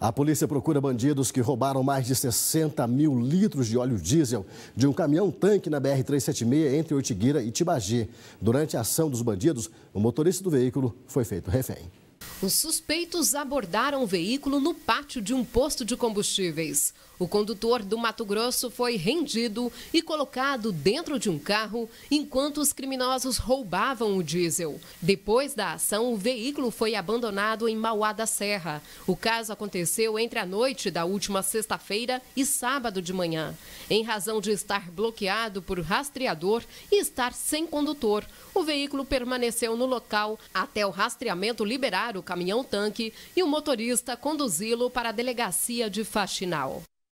A polícia procura bandidos que roubaram mais de 60 mil litros de óleo diesel de um caminhão-tanque na BR-376 entre Ortigueira e Tibagi. Durante a ação dos bandidos, o motorista do veículo foi feito refém. Os suspeitos abordaram o veículo no pátio de um posto de combustíveis. O condutor do Mato Grosso foi rendido e colocado dentro de um carro enquanto os criminosos roubavam o diesel. Depois da ação, o veículo foi abandonado em Mauá da Serra. O caso aconteceu entre a noite da última sexta-feira e sábado de manhã. Em razão de estar bloqueado por rastreador e estar sem condutor, o veículo permaneceu no local até o rastreamento liberar o caminhão-tanque e o motorista conduzi-lo para a delegacia de Faxinal.